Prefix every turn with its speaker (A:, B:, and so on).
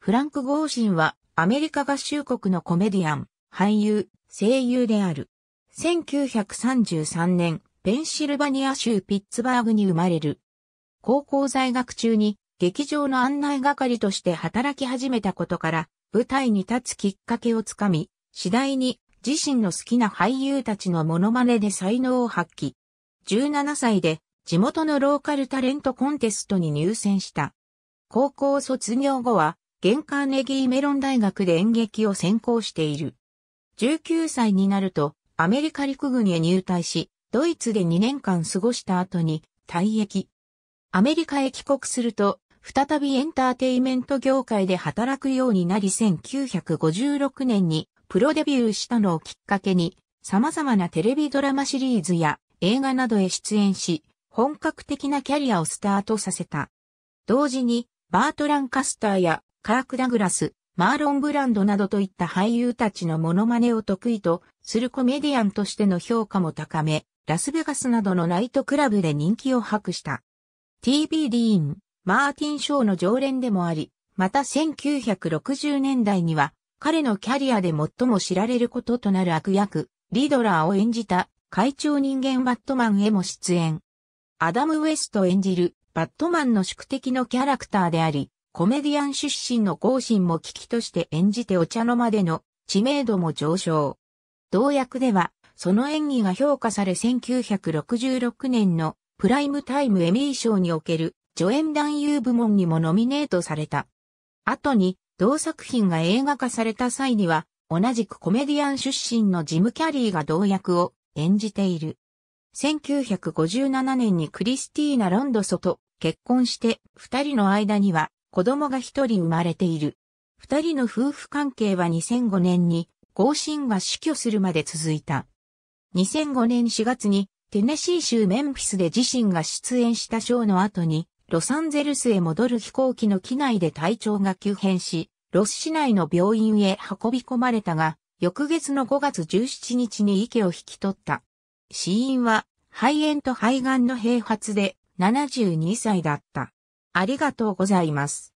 A: フランク・ゴーシンはアメリカ合衆国のコメディアン、俳優、声優である。1933年、ペンシルバニア州ピッツバーグに生まれる。高校在学中に劇場の案内係として働き始めたことから舞台に立つきっかけをつかみ、次第に自身の好きな俳優たちのモノマネで才能を発揮。17歳で地元のローカルタレントコンテストに入選した。高校卒業後は玄カーネギーメロン大学で演劇を専攻している。19歳になると、アメリカ陸軍へ入隊し、ドイツで2年間過ごした後に退役。アメリカへ帰国すると、再びエンターテイメント業界で働くようになり1956年にプロデビューしたのをきっかけに、様々なテレビドラマシリーズや映画などへ出演し、本格的なキャリアをスタートさせた。同時に、バートラン・カスターやカーク・ダグラス、マーロン・ブランドなどといった俳優たちのモノマネを得意とするコメディアンとしての評価も高め、ラスベガスなどのナイトクラブで人気を博した。t b ディーン、マーティン・ショーの常連でもあり、また1960年代には、彼のキャリアで最も知られることとなる悪役、リドラーを演じた、会長人間バットマンへも出演。アダム・ウェスト演じる、バットマンの宿敵のキャラクターであり、コメディアン出身の後進も危機として演じてお茶の間での知名度も上昇。同役では、その演技が評価され1966年のプライムタイムエミー賞における助演男優部門にもノミネートされた。後に、同作品が映画化された際には、同じくコメディアン出身のジム・キャリーが同役を演じている。1957年にクリスティーナ・ロンドソと結婚して、二人の間には子供が一人生まれている。二人の夫婦関係は2005年に、合心が死去するまで続いた。2005年4月に、テネシー州メンフィスで自身が出演したショーの後に、ロサンゼルスへ戻る飛行機の機内で体調が急変し、ロス市内の病院へ運び込まれたが、翌月の5月17日に池を引き取った。死因は肺炎と肺がんの併発で72歳だった。ありがとうございます。